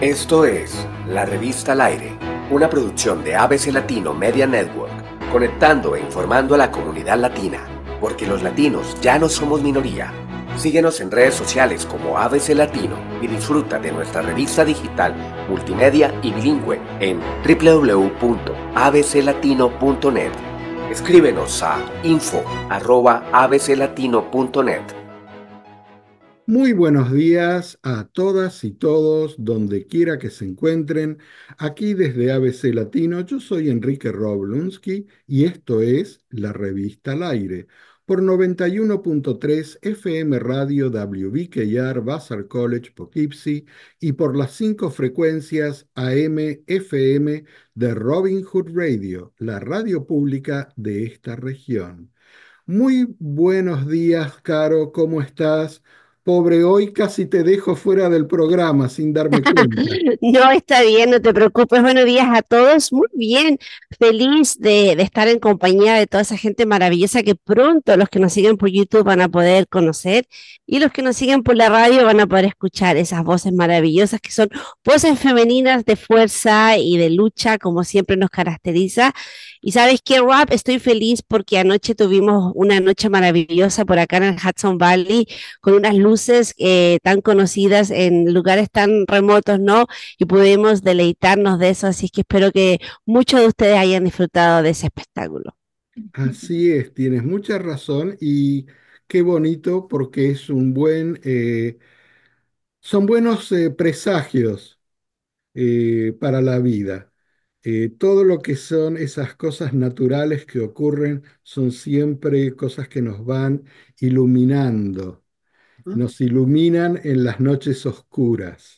Esto es La Revista al Aire, una producción de ABC Latino Media Network, conectando e informando a la comunidad latina, porque los latinos ya no somos minoría. Síguenos en redes sociales como ABC Latino y disfruta de nuestra revista digital, multimedia y bilingüe en www.abclatino.net. Escríbenos a info.abclatino.net. Muy buenos días a todas y todos, donde quiera que se encuentren. Aquí desde ABC Latino, yo soy Enrique Roblunsky y esto es la revista Al Aire, por 91.3 FM Radio WBKR Vassar College Poughkeepsie y por las cinco frecuencias AM FM de Robin Hood Radio, la radio pública de esta región. Muy buenos días, Caro, ¿cómo estás? Pobre, hoy casi te dejo fuera del programa sin darme cuenta. no, está bien, no te preocupes. Buenos días a todos. Muy bien, feliz de, estar en compañía de toda esa gente maravillosa que pronto los que nos siguen por YouTube van a poder conocer y los que nos siguen por la radio van a poder escuchar esas voces maravillosas que son voces femeninas de fuerza y de lucha, como siempre nos caracteriza. Y sabes qué, Rob, estoy feliz porque anoche tuvimos una noche maravillosa por acá en el Hudson Valley con unas luces eh, tan conocidas en lugares tan remotos, ¿no? Y pudimos deleitarnos de eso, así que espero que muchos de ustedes hayan disfrutado de ese espectáculo. Así es, tienes mucha razón y qué bonito porque es un buen, eh, son buenos eh, presagios para la vida. Eh, todo lo que son esas cosas naturales que ocurren son siempre cosas que nos van iluminando, nos iluminan en las noches oscuras.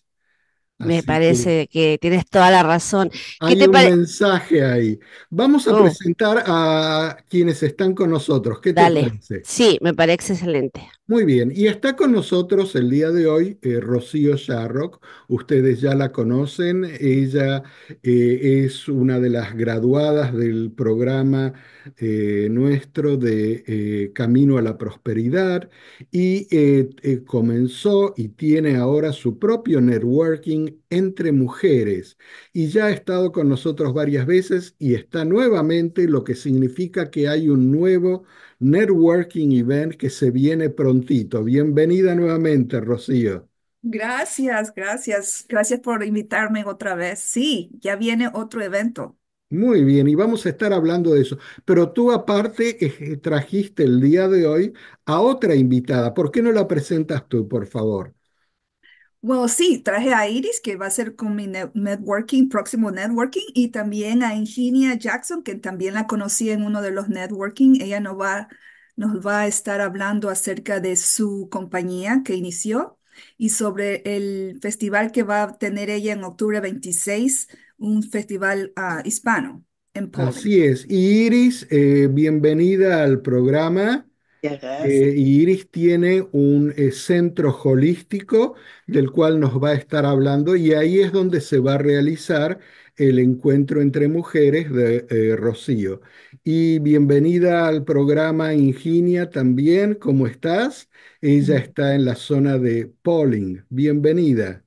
Me parece que... tienes toda la razón. Hay ¿Qué te un mensaje ahí. Vamos a oh. presentar a quienes están con nosotros. ¿Qué Dale. Sí, me parece excelente. Muy bien. Y está con nosotros el día de hoy eh, Rocío Sharrock. Ustedes ya la conocen. Ella eh, es una de las graduadas del programa eh, nuestro de eh, Camino a la Prosperidad y eh, comenzó y tiene ahora su propio networking entre mujeres y ya ha estado con nosotros varias veces y está nuevamente, lo que significa que hay un nuevo networking event que se viene prontito. Bienvenida nuevamente, Rocío. Gracias, gracias, gracias por invitarme otra vez. Sí, ya viene otro evento. Muy bien, y vamos a estar hablando de eso. Pero tú aparte trajiste el día de hoy a otra invitada. ¿Por qué no la presentas tú, por favor? Bueno, well, sí, traje a Iris, que va a ser con mi networking, próximo networking, y también a Ingenia Jackson, que también la conocí en uno de los networking. Ella nos va, nos va a estar hablando acerca de su compañía que inició y sobre el festival que va a tener ella en octubre 26 un festival ah, hispano en Poland. Así es. Iris, eh, bienvenida al programa. Eh, Iris tiene un eh, centro holístico del cual nos va a estar hablando y ahí es donde se va a realizar el encuentro entre mujeres de Rocío. Y bienvenida al programa Ingenia también, ¿cómo estás? Ella está en la zona de Polling. Bienvenida.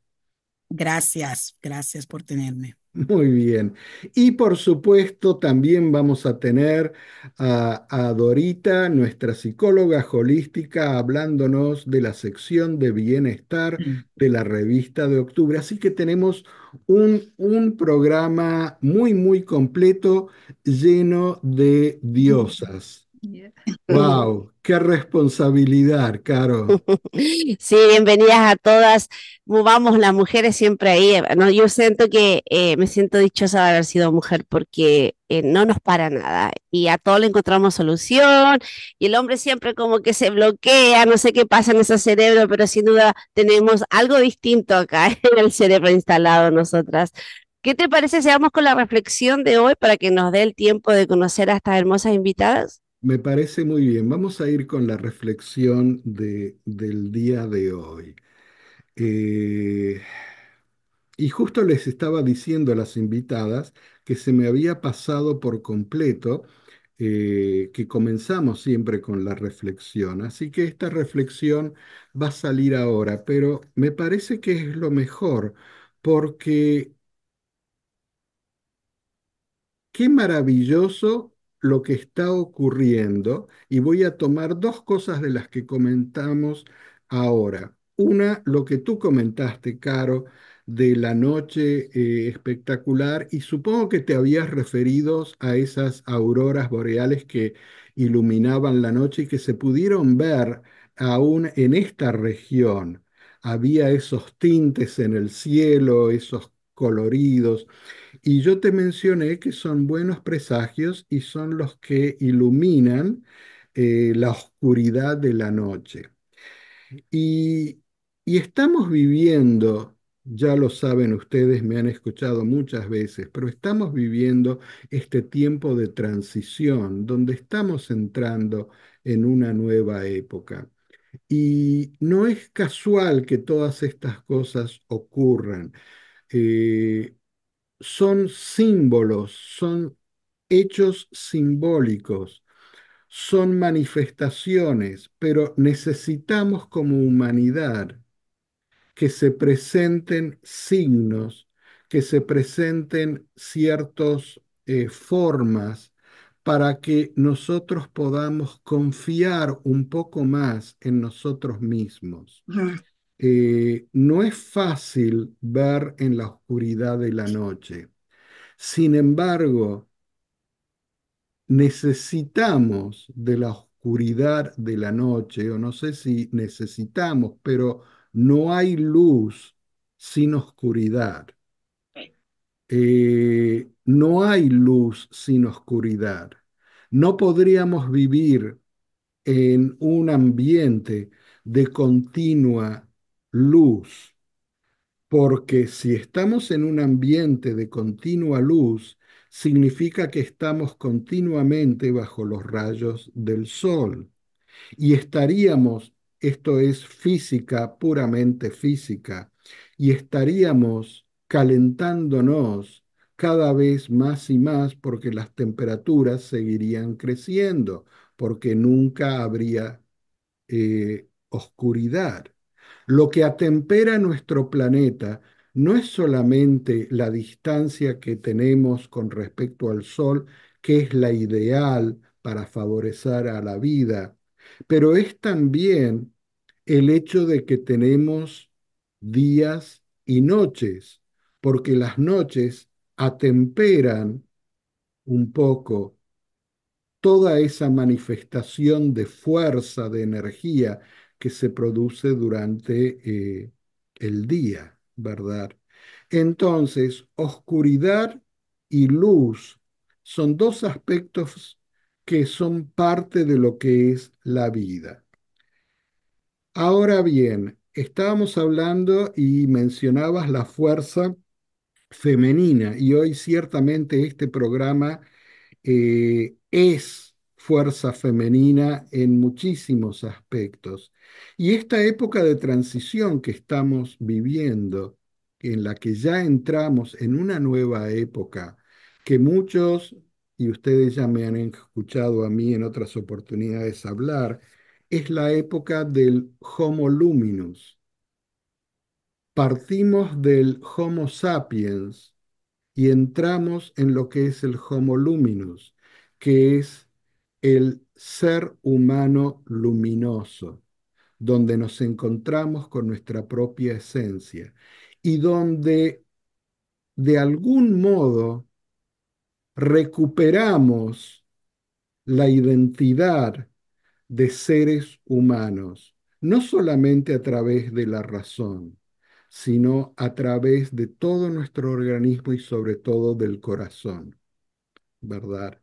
Gracias, gracias por tenerme. Muy bien. Y por supuesto, también vamos a tener a, Dorita, nuestra psicóloga holística, hablándonos de la sección de bienestar mm. de la revista de octubre. Así que tenemos un, un programa muy, muy completo, lleno de mm. diosas. Wow, qué responsabilidad, Caro. Sí, bienvenidas a todas. Vamos, las mujeres siempre ahí. Yo siento que eh, me siento dichosa de haber sido mujer porque eh, no nos para nada y a todo le encontramos solución y el hombre siempre como que se bloquea, no sé qué pasa en ese cerebro, pero sin duda tenemos algo distinto acá en el cerebro instalado nosotras. ¿Qué te parece si vamos con la reflexión de hoy para que nos dé el tiempo de conocer a estas hermosas invitadas? Me parece muy bien. Vamos a ir con la reflexión de- del día de hoy. Eh, y justo les estaba diciendo a las invitadas que se me había pasado por completo eh, que comenzamos siempre con la reflexión. Así que esta reflexión va a salir ahora, pero me parece que es lo mejor porque qué maravilloso lo que está ocurriendo y voy a tomar dos cosas de las que comentamos ahora. Una, lo que tú comentaste, Caro, de la noche eh, espectacular y supongo que te habías referido a esas auroras boreales que iluminaban la noche y que se pudieron ver aún en esta región. Había esos tintes en el cielo, esos coloridos. Y yo te mencioné que son buenos presagios y son los que iluminan eh, la oscuridad de la noche. Y, estamos viviendo, ya lo saben ustedes, me han escuchado muchas veces, pero estamos viviendo este tiempo de transición donde estamos entrando en una nueva época. Y no es casual que todas estas cosas ocurran. Eh, son símbolos, son hechos simbólicos, son manifestaciones, pero necesitamos como humanidad que se presenten signos, que se presenten ciertas eh, formas para que nosotros podamos confiar un poco más en nosotros mismos. Eh, no es fácil ver en la oscuridad de la noche. Sin embargo, necesitamos de la oscuridad de la noche, o no sé si necesitamos, pero no hay luz sin oscuridad. Eh, no hay luz sin oscuridad. No podríamos vivir en un ambiente de continua luz, porque si estamos en un ambiente de continua luz, significa que estamos continuamente bajo los rayos del sol y estaríamos, esto es física, puramente física, y estaríamos calentándonos cada vez más y más porque las temperaturas seguirían creciendo, porque nunca habría eh, oscuridad. Lo que atempera nuestro planeta no es solamente la distancia que tenemos con respecto al Sol, que es la ideal para favorecer a la vida, pero es también el hecho de que tenemos días y noches, porque las noches atemperan un poco toda esa manifestación de fuerza, de energía que se produce durante eh, el día, ¿verdad? Entonces, oscuridad y luz son dos aspectos que son parte de lo que es la vida. Ahora bien, estábamos hablando y mencionabas la fuerza femenina y hoy ciertamente este programa eh, es fuerza femenina en muchísimos aspectos. Y esta época de transición que estamos viviendo, en la que ya entramos en una nueva época, que muchos, y ustedes ya me han escuchado a mí en otras oportunidades hablar, es la época del Homo Luminus. Partimos del Homo sapiens y entramos en lo que es el Homo Luminus, que es el ser humano luminoso donde nos encontramos con nuestra propia esencia y donde de algún modo recuperamos la identidad de seres humanos, no solamente a través de la razón, sino a través de todo nuestro organismo y sobre todo del corazón, ¿verdad?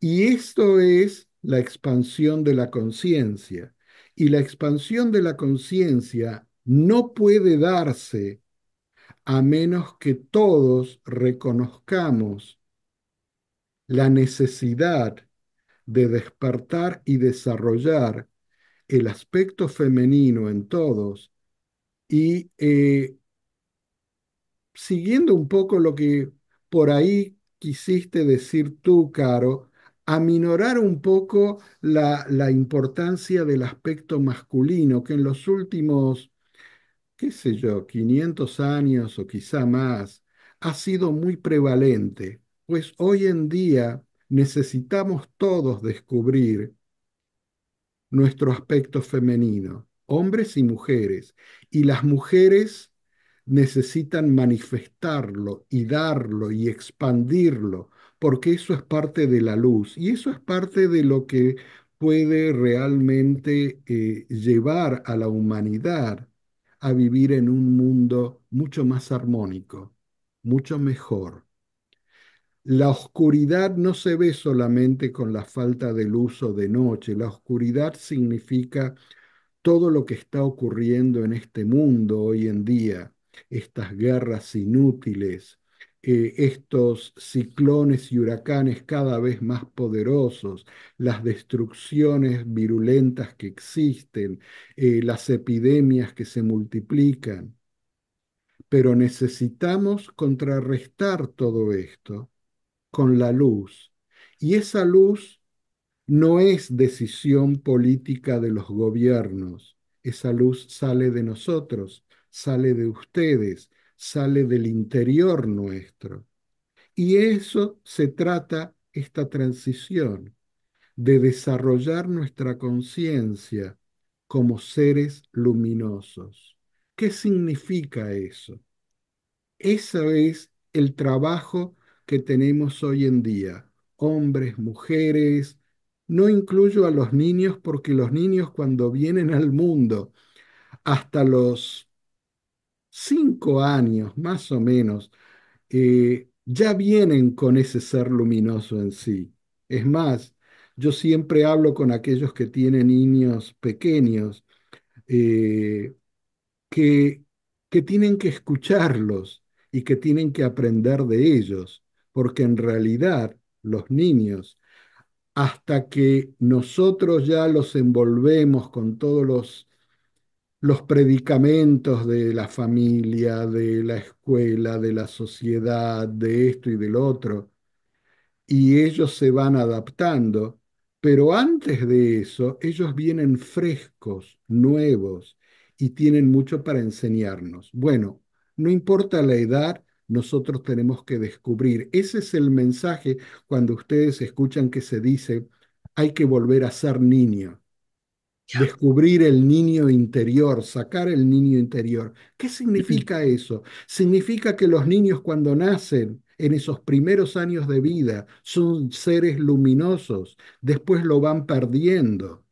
Y esto es la expansión de la conciencia y la expansión de la conciencia no puede darse a menos que todos reconozcamos la necesidad de despertar y desarrollar el aspecto femenino en todos y eh, siguiendo un poco lo que por ahí quisiste decir tú, Caro, aminorar un poco la, la importancia del aspecto masculino, que en los últimos, qué sé yo, 500 años o quizá más, ha sido muy prevalente, pues hoy en día necesitamos todos descubrir nuestro aspecto femenino, hombres y mujeres, y las mujeres necesitan manifestarlo y darlo y expandirlo porque eso es parte de la luz y eso es parte de lo que puede realmente eh, llevar a la humanidad a vivir en un mundo mucho más armónico, mucho mejor. La oscuridad no se ve solamente con la falta de luz o de noche, la oscuridad significa todo lo que está ocurriendo en este mundo hoy en día, estas guerras inútiles, eh, estos ciclones y huracanes cada vez más poderosos, las destrucciones virulentas que existen, eh, las epidemias que se multiplican. Pero necesitamos contrarrestar todo esto con la luz. Y esa luz no es decisión política de los gobiernos. Esa luz sale de nosotros, sale de ustedes, sale del interior nuestro. Y eso se trata esta transición, de desarrollar nuestra conciencia como seres luminosos. ¿Qué significa eso? Ese es el trabajo que tenemos hoy en día, hombres, mujeres, no incluyo a los niños porque los niños cuando vienen al mundo, hasta los cinco años más o menos, eh, ya vienen con ese ser luminoso en sí. Es más, yo siempre hablo con aquellos que tienen niños pequeños, eh, que, que tienen que escucharlos y que tienen que aprender de ellos, porque en realidad los niños, hasta que nosotros ya los envolvemos con todos los los predicamentos de la familia, de la escuela, de la sociedad, de esto y del otro, y ellos se van adaptando, pero antes de eso ellos vienen frescos, nuevos, y tienen mucho para enseñarnos. Bueno, no importa la edad, nosotros tenemos que descubrir. Ese es el mensaje cuando ustedes escuchan que se dice, hay que volver a ser niños descubrir el niño interior, sacar el niño interior. ¿Qué significa eso? Significa que los niños cuando nacen, en esos primeros años de vida, son seres luminosos, después lo van perdiendo.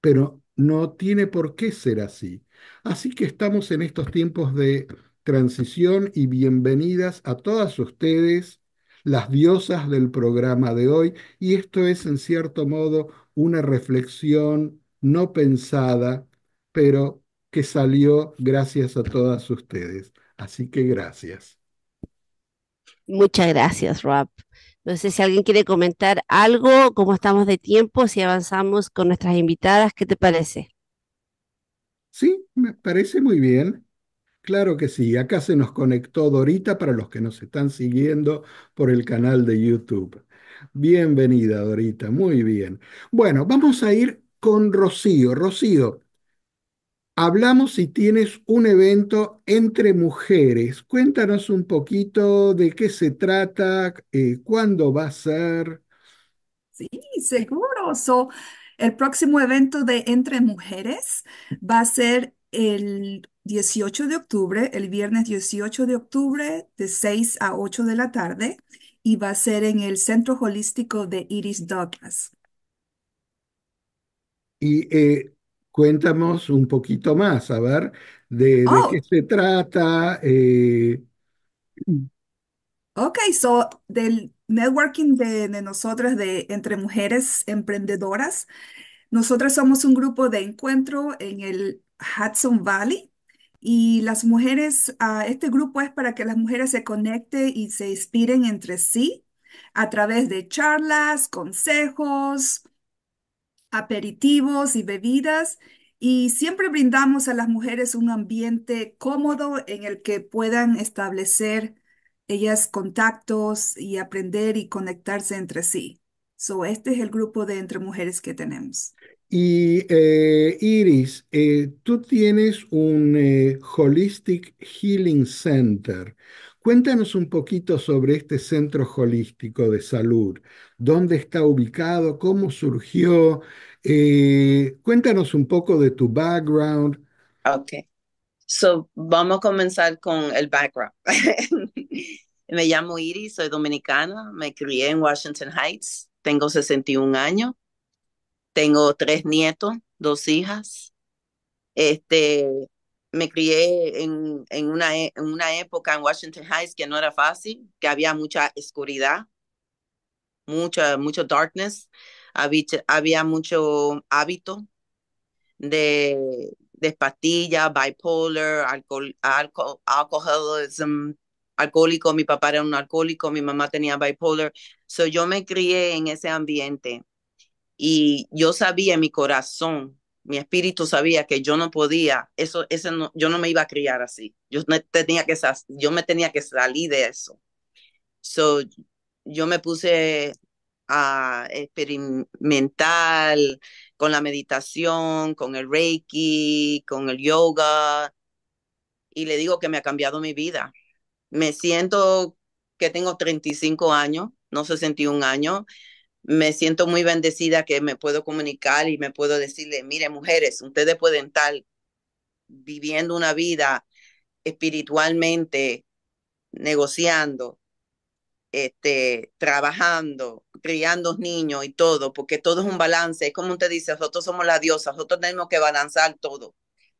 Pero no tiene por qué ser así. Así que estamos en estos tiempos de transición y bienvenidas a todas ustedes las diosas del programa de hoy, y esto es en cierto modo una reflexión no pensada, pero que salió gracias a todas ustedes. Así que gracias. Muchas gracias, Rob. No sé si alguien quiere comentar algo, cómo estamos de tiempo, si avanzamos con nuestras invitadas, ¿qué te parece? Sí, me parece muy bien. Claro que sí, acá se nos conectó Dorita para los que nos están siguiendo por el canal de YouTube. Bienvenida, Dorita, muy bien. Bueno, vamos a ir con Rocío. Rocío, hablamos si tienes un evento entre mujeres. Cuéntanos un poquito de qué se trata, eh, cuándo va a ser. Sí, seguro. el próximo evento de Entre Mujeres va a ser el 18 de octubre, el viernes 18 de octubre de 6 a 8 de la tarde y va a ser en el Centro Holístico de Iris Douglas. Y eh, cuéntanos un poquito más, a ver, de, oh. qué se trata. Eh... Ok, so del networking de, de nosotras, de entre mujeres emprendedoras, nosotras somos un grupo de encuentro en el Hudson Valley y las mujeres, ah, este grupo es para que las mujeres se conecten y se inspiren entre sí a través de charlas, consejos, aperitivos y bebidas. Y siempre brindamos a las mujeres un ambiente cómodo en el que puedan establecer ellas contactos y aprender y conectarse entre sí. So, este es el grupo de entre mujeres que tenemos. Y eh, Iris, eh, tú tienes un eh, Holistic Healing Center. Cuéntanos un poquito sobre este centro holístico de salud, dónde está ubicado, cómo surgió. cuéntanos un poco de tu background. Ok, so vamos a comenzar con el background. me llamo Iris, soy dominicana, me crié en Washington Heights, tengo 61 años tengo tres nietos, dos hijas. Este, me crié en, en, una, e, una época en Washington Heights que no era fácil, que había mucha oscuridad, mucha, mucho darkness, había, había mucho hábito de, de bipolar, alcohol, alcohólico, mi papá era un alcohólico, mi mamá tenía bipolar. So yo me crié en ese ambiente y yo sabía en mi corazón, mi espíritu sabía que yo no podía, eso, ese no, yo no me iba a criar así. Yo, no tenía que, yo me tenía que salir de eso. So, yo me puse a experimentar con la meditación, con el reiki, con el yoga, y le digo que me ha cambiado mi vida. Me siento que tengo 35 años, no 61 años, me siento muy bendecida que me puedo comunicar y me puedo decirle, mire, mujeres, ustedes pueden estar viviendo una vida espiritualmente, negociando, este, trabajando, criando niños y todo, porque todo es un balance. Es como usted dice, nosotros somos la diosas, nosotros tenemos que balancear todo.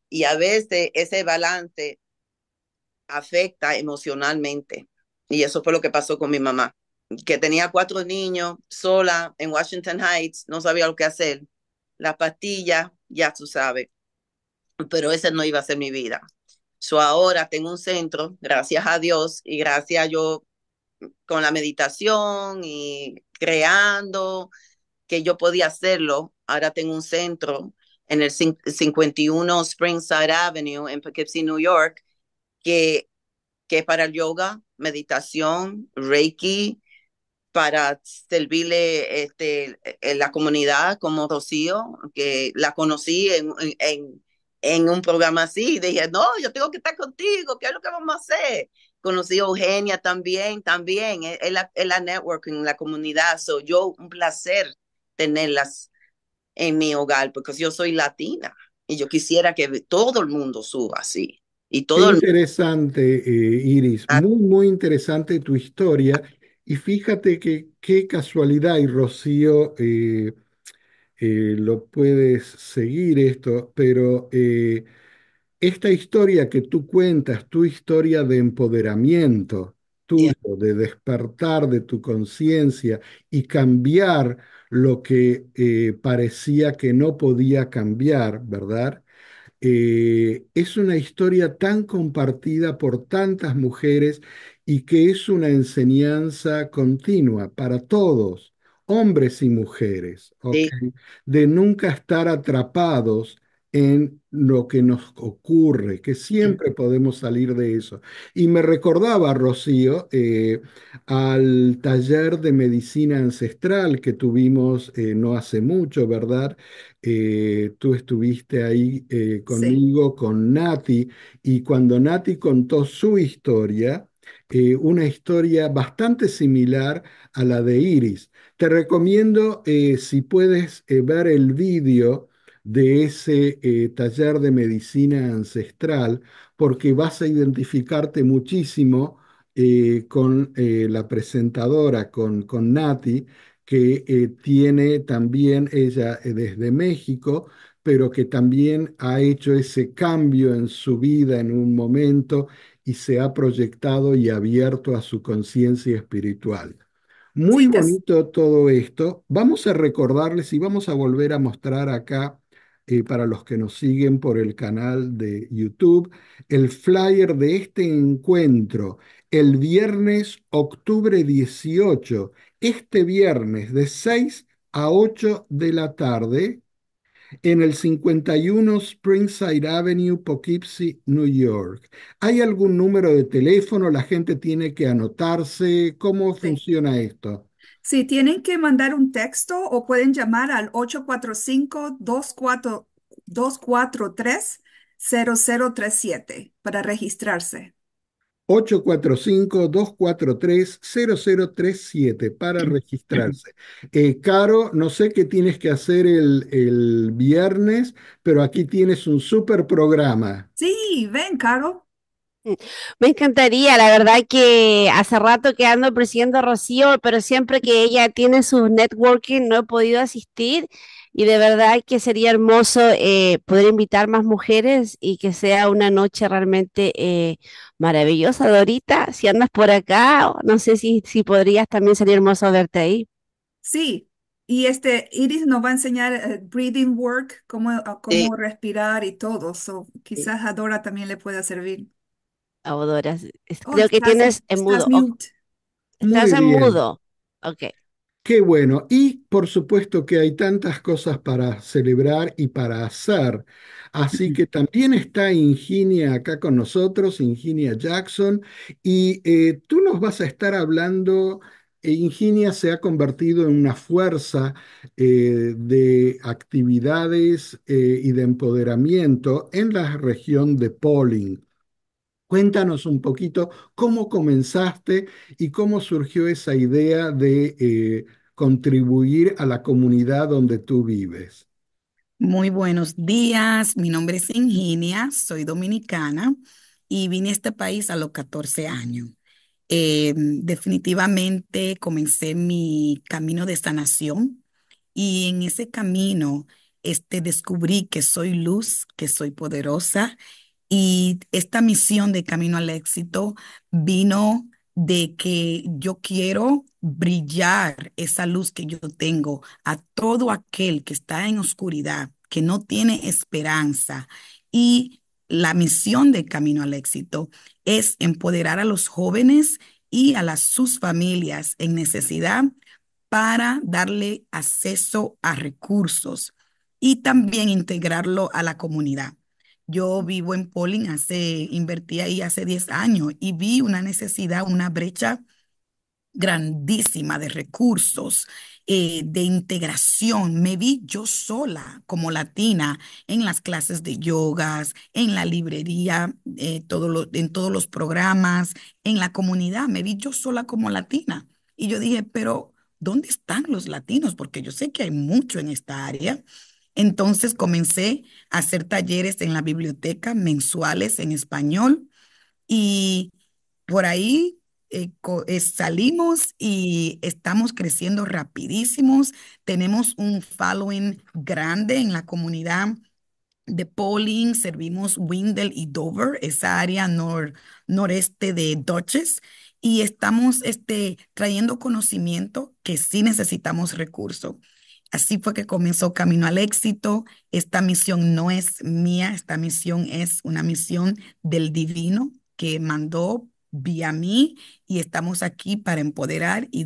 Y a veces ese balance afecta emocionalmente. Y eso fue lo que pasó con mi mamá que tenía cuatro niños sola en Washington Heights, no sabía lo que hacer. La pastilla, ya tú sabes, pero esa no iba a ser mi vida. So ahora tengo un centro, gracias a Dios y gracias a yo con la meditación y creando que yo podía hacerlo. Ahora tengo un centro en el 51 Springside Avenue en Poughkeepsie, New York, que, que para yoga, meditación, reiki, para servirle este, la comunidad como Rocío, que la conocí en, en, un programa así. Y dije, no, yo tengo que estar contigo, ¿qué es lo que vamos a hacer? Conocí a Eugenia también, también, e, en la, networking, en la comunidad. So, yo, un placer tenerlas en mi hogar, porque yo soy latina y yo quisiera que todo el mundo suba así. Y todo interesante, eh, Iris. Ah. Muy, muy interesante tu historia. Y fíjate que qué casualidad, y Rocío, eh, eh, lo puedes seguir esto, pero eh, esta historia que tú cuentas, tu historia de empoderamiento tuyo, de despertar de tu conciencia y cambiar lo que parecía que no podía cambiar, ¿verdad? es una historia tan compartida por tantas mujeres y que es una enseñanza continua para todos, hombres y mujeres, de nunca estar atrapados en lo que nos ocurre, que mm. siempre podemos salir de eso. Y me recordaba, Rocío, eh, al taller de medicina ancestral que tuvimos eh, no hace mucho, ¿verdad? Eh, tú estuviste ahí conmigo, con Nati, y cuando Nati contó su historia, eh, una historia bastante similar a la de Iris. Te recomiendo, eh, si puedes, eh, ver el vídeo de ese taller de medicina ancestral, porque vas a identificarte muchísimo con la presentadora, con, con Nati, que tiene también ella desde México, pero que también ha hecho ese cambio en su vida en un momento y se ha proyectado y abierto a su conciencia espiritual. Muy bonito todo esto. Vamos a recordarles y vamos a volver a mostrar acá eh, para los que nos siguen por el canal de YouTube, el flyer de este encuentro el viernes octubre 18, este viernes de 6 a 8 de la tarde, en el 51 Springside Avenue, Poughkeepsie, New York. ¿Hay algún número de teléfono? ¿La gente tiene que anotarse? ¿Cómo funciona esto? Sí, tienen que mandar un texto o pueden llamar al 845-243-0037 para registrarse. 845-243-0037 para registrarse. Eh, Caro, no sé qué tienes que hacer el, el viernes, pero aquí tienes un súper programa. Sí, ven, Caro. Me encantaría, la verdad que hace rato que ando presidiendo a Rocío, pero siempre que ella tiene su networking no he podido asistir y de verdad que sería hermoso eh, poder invitar más mujeres y que sea una noche realmente eh, maravillosa. Dorita, si andas por acá, no sé si, si podrías también sería hermoso verte ahí. Sí, y este Iris nos va a enseñar eh, breathing work, ah, cómo, respirar y todo. quizás a Dora también le pueda servir. Audora, oh, creo que tienes en, mudo. Estás, en mudo. Ok. Qué bueno. Y por supuesto que hay tantas cosas para celebrar y para hacer. Así que también está Inginia acá con nosotros, Inginia Jackson. Y eh, tú nos vas a estar hablando eh, Ingenia se ha convertido en una fuerza eh, de actividades y de empoderamiento en la región de Poling Cuéntanos un poquito cómo comenzaste y cómo surgió esa idea de eh, contribuir a la comunidad donde tú vives. Muy buenos días, mi nombre es Ingenia, soy dominicana y vine a este país a los 14 años. Em, definitivamente comencé mi camino de sanación y en ese camino este, descubrí que soy luz, que soy poderosa y esta misión de Camino al Éxito vino de que yo quiero brillar esa luz que yo tengo a todo aquel que está en oscuridad, que no tiene esperanza. Y la misión de Camino al Éxito es empoderar a los jóvenes y a las, sus familias en necesidad para darle acceso a recursos y también integrarlo a la comunidad. Yo vivo en Polling, hace, invertí ahí hace 10 años y vi una necesidad, una brecha grandísima de recursos, eh, de integración. Me vi yo sola como latina en las clases de yogas, en la librería, eh, en todos los programas, en la comunidad. Me vi yo sola como latina. Y yo dije, pero ¿dónde están los latinos? Porque yo sé que hay mucho en esta área, entonces comencé a hacer talleres en la biblioteca mensuales en español y por ahí eh, eh, salimos y estamos creciendo rapidísimos. Tenemos un following grande en la comunidad de Pauling, servimos Windel y Dover, esa área noreste de Dutchess y estamos este, trayendo conocimiento que sí necesitamos recursos. Así fue que comenzó Camino al Éxito. Esta misión no es mía, esta misión es una misión del divino que mandó vía mí y estamos aquí para empoderar y,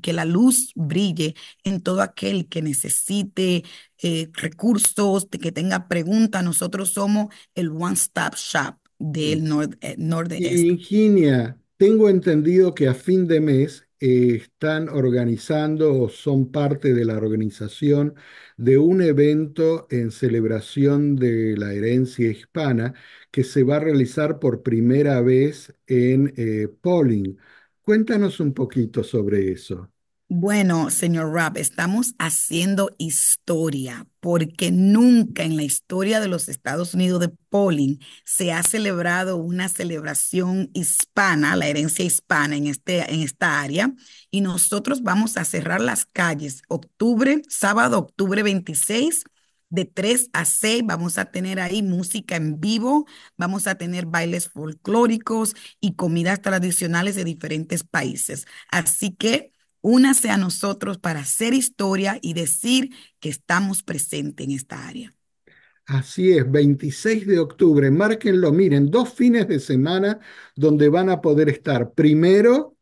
que la luz brille en todo aquel que necesite eh, recursos, que tenga preguntas. Nosotros somos el One Stop Shop del norte. Eh, Virginia, Ingenia, tengo entendido que a fin de mes están organizando o son parte de la organización de un evento en celebración de la herencia hispana que se va a realizar por primera vez en eh, Poling. Polling. Cuéntanos un poquito sobre eso. Bueno, señor Rapp, estamos haciendo historia porque nunca en la historia de los Estados Unidos de polling se ha celebrado una celebración hispana, la herencia hispana en, este, en esta área. Y nosotros vamos a cerrar las calles octubre, sábado, octubre 26, de 3 a 6 vamos a tener ahí música en vivo, vamos a tener bailes folclóricos y comidas tradicionales de diferentes países. Así que Únase a nosotros para hacer historia y decir que estamos presentes en esta área. Así es, 26 de octubre, márquenlo, miren, dos fines de semana donde van a poder estar. Primero,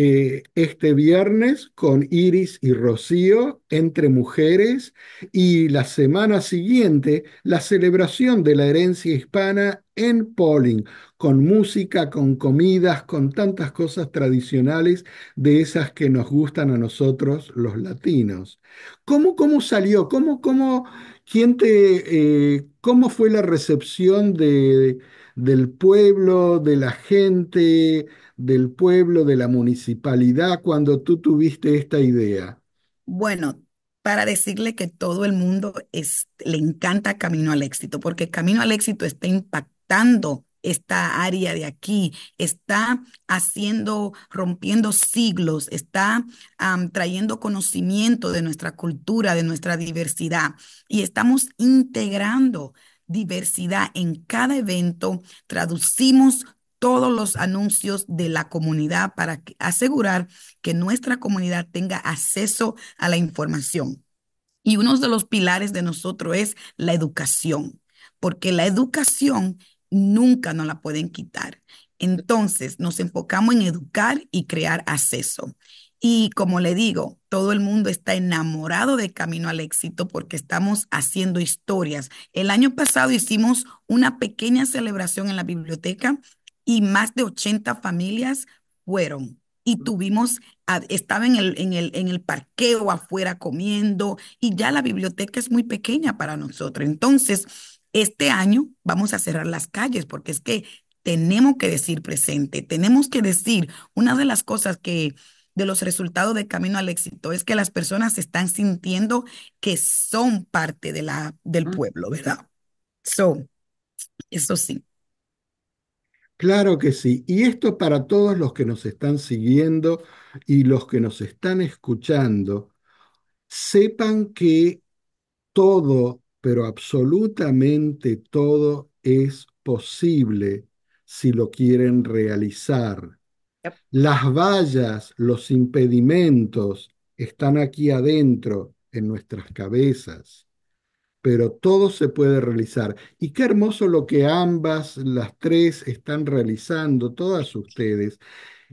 eh, este viernes con Iris y Rocío, entre mujeres, y la semana siguiente la celebración de la herencia hispana en Polling, con música, con comidas, con tantas cosas tradicionales de esas que nos gustan a nosotros los latinos. ¿Cómo, cómo salió? ¿Cómo, cómo, quién eh, ¿Cómo fue la recepción de, del pueblo, de la gente? del pueblo, de la municipalidad, cuando tú tuviste esta idea? Bueno, para decirle que todo el mundo le encanta Camino al Éxito, porque Camino al Éxito está impactando esta área de aquí, está haciendo, rompiendo siglos, está trayendo conocimiento de nuestra cultura, de nuestra diversidad, y estamos integrando diversidad en cada evento, traducimos todos los anuncios de la comunidad para asegurar que nuestra comunidad tenga acceso a la información. Y uno de los pilares de nosotros es la educación, porque la educación nunca nos la pueden quitar. Entonces nos enfocamos en educar y crear acceso. Y como le digo, todo el mundo está enamorado de Camino al Éxito porque estamos haciendo historias. El año pasado hicimos una pequeña celebración en la biblioteca y más de 80 familias fueron y tuvimos, estaba en el, en, el, en el parqueo afuera comiendo y ya la biblioteca es muy pequeña para nosotros. Entonces, este año vamos a cerrar las calles porque es que tenemos que decir presente, tenemos que decir, una de las cosas que de los resultados de Camino al Éxito es que las personas están sintiendo que son parte de la, del pueblo, ¿verdad? So, eso sí. Claro que sí. Y esto para todos los que nos están siguiendo y los que nos están escuchando. Sepan que todo, pero absolutamente todo es posible si lo quieren realizar. Las vallas, los impedimentos están aquí adentro, en nuestras cabezas pero todo se puede realizar. Y qué hermoso lo que ambas, las tres, están realizando, todas ustedes.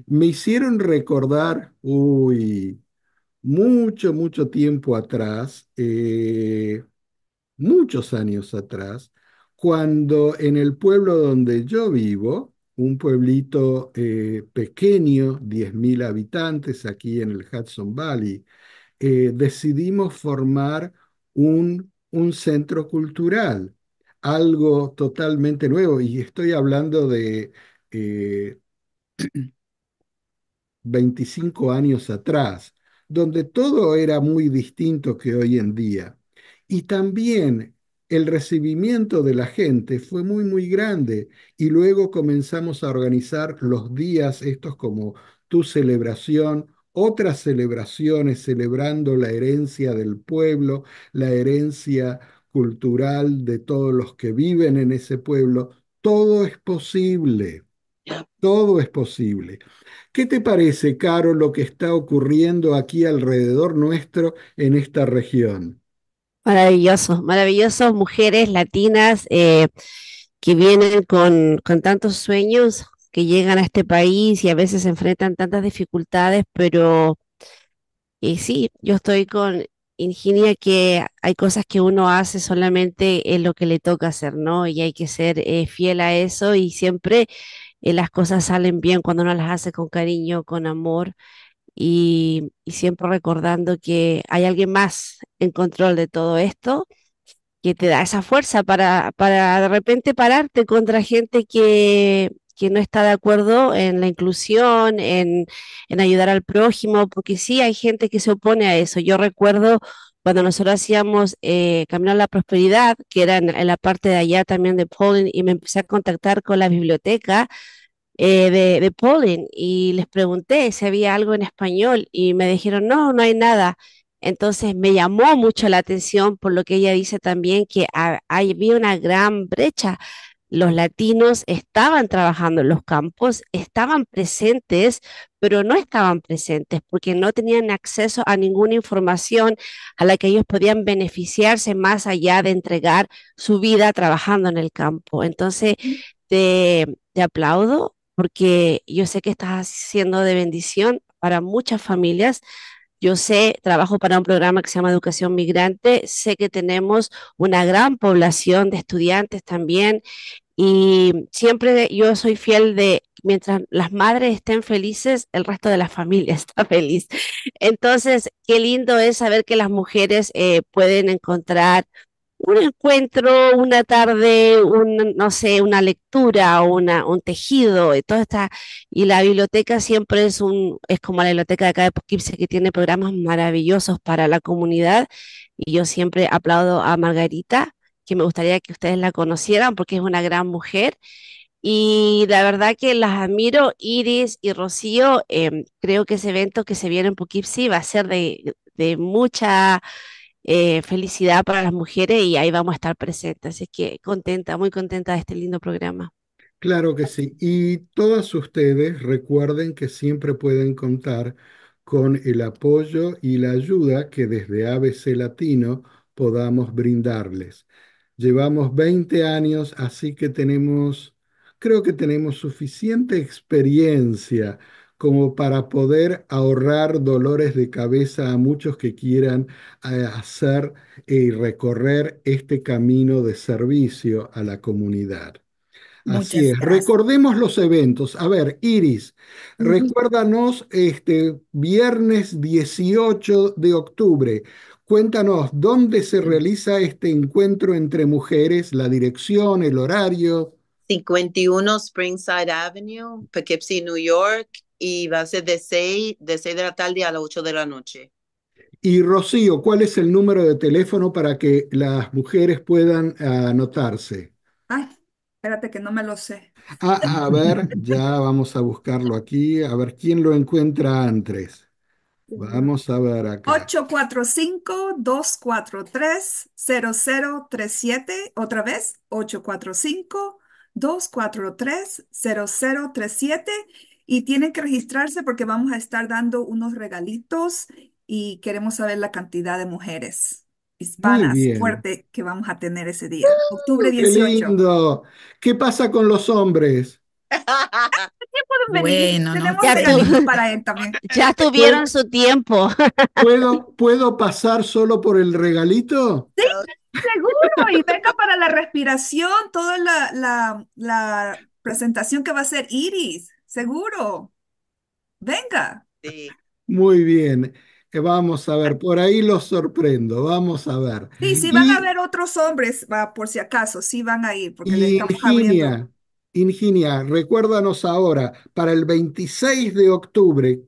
Me hicieron recordar, uy, mucho, mucho tiempo atrás, eh, muchos años atrás, cuando en el pueblo donde yo vivo, un pueblito eh, pequeño, 10.000 habitantes aquí en el Hudson Valley, eh, decidimos formar un un centro cultural, algo totalmente nuevo. Y estoy hablando de 25 eh, años atrás, donde todo era muy distinto que hoy en día. Y también el recibimiento de la gente fue muy, muy grande. Y luego comenzamos a organizar los días, estos como tu celebración otras celebraciones celebrando la herencia del pueblo, la herencia cultural de todos los que viven en ese pueblo. Todo es posible. Todo es posible. ¿Qué te parece, Caro, lo que está ocurriendo aquí alrededor nuestro en esta región? Maravilloso, maravillosos mujeres latinas eh, que vienen con, con tantos sueños que llegan a este país y a veces se enfrentan tantas dificultades, pero eh, sí, yo estoy con Ingenia que hay cosas que uno hace solamente en lo que le toca hacer, ¿no? Y hay que ser eh, fiel a eso y siempre eh, las cosas salen bien cuando uno las hace con cariño, con amor y, y, siempre recordando que hay alguien más en control de todo esto que te da esa fuerza para, para de repente pararte contra gente que que no está de acuerdo en la inclusión, en, ayudar al prójimo, porque sí hay gente que se opone a eso. Yo recuerdo cuando nosotros hacíamos eh, Camino a la Prosperidad, que era en, la parte de allá también de Polen y me empecé a contactar con la biblioteca eh, de, de y les pregunté si había algo en español y me dijeron, no, no hay nada. Entonces me llamó mucho la atención por lo que ella dice también, que había una gran brecha los latinos estaban trabajando en los campos, estaban presentes, pero no estaban presentes porque no tenían acceso a ninguna información a la que ellos podían beneficiarse más allá de entregar su vida trabajando en el campo. Entonces, te, aplaudo porque yo sé que estás siendo de bendición para muchas familias yo sé, trabajo para un programa que se llama Educación Migrante, sé que tenemos una gran población de estudiantes también y siempre yo soy fiel de mientras las madres estén felices, el resto de la familia está feliz. Entonces, qué lindo es saber que las mujeres eh, pueden encontrar un encuentro, una tarde, no sé, una lectura, una, un tejido, y todo y la biblioteca siempre es un, es como la biblioteca de acá de Poughkeepsie que tiene programas maravillosos para la comunidad, y yo siempre aplaudo a Margarita, que me gustaría que ustedes la conocieran porque es una gran mujer, y la verdad que las admiro, Iris y Rocío, em, creo que ese evento que se viene en Poughkeepsie va a ser de, de mucha eh, felicidad para las mujeres y ahí vamos a estar presentes. Así que contenta, muy contenta de este lindo programa. Claro que sí. Y todas ustedes recuerden que siempre pueden contar con el apoyo y la ayuda que desde ABC Latino podamos brindarles. Llevamos 20 años, así que tenemos, creo que tenemos suficiente experiencia como para poder ahorrar dolores de cabeza a muchos que quieran eh, hacer eh, y recorrer este camino de servicio a la comunidad. Así es. Recordemos los eventos. A ver, Iris, recuérdanos este viernes 18 de octubre. Cuéntanos dónde se realiza este encuentro entre mujeres, la dirección, el horario. 51 Springside Avenue, Poughkeepsie, New York, y va a ser de 6, de de la tarde a las 8 de la noche. Y Rocío, ¿cuál es el número de teléfono para que las mujeres puedan anotarse? Ay, espérate que no me lo sé. Ah, a ver, ya vamos a buscarlo aquí, a ver quién lo encuentra antes. Vamos a ver acá. 845-243-0037, otra vez, 845-243-0037. Y tienen que registrarse porque vamos a estar dando unos regalitos y queremos saber la cantidad de mujeres hispanas fuerte que vamos a tener ese día. Octubre 18. ¡Qué lindo! ¿Qué pasa con los hombres? bueno, ya, para tuvieron su tiempo. ¿Puedo, ¿Puedo pasar solo por el regalito? Sí, seguro. Y venga para la respiración, toda la, la presentación que va a hacer Iris. Seguro. Venga. Muy bien. Eh, vamos a ver, por ahí los sorprendo, vamos a ver. Sí, sí, van a ver otros hombres, va, por si acaso, sí van a ir, porque le Ingenia, Ingenia, recuérdanos ahora, para el 26 de octubre,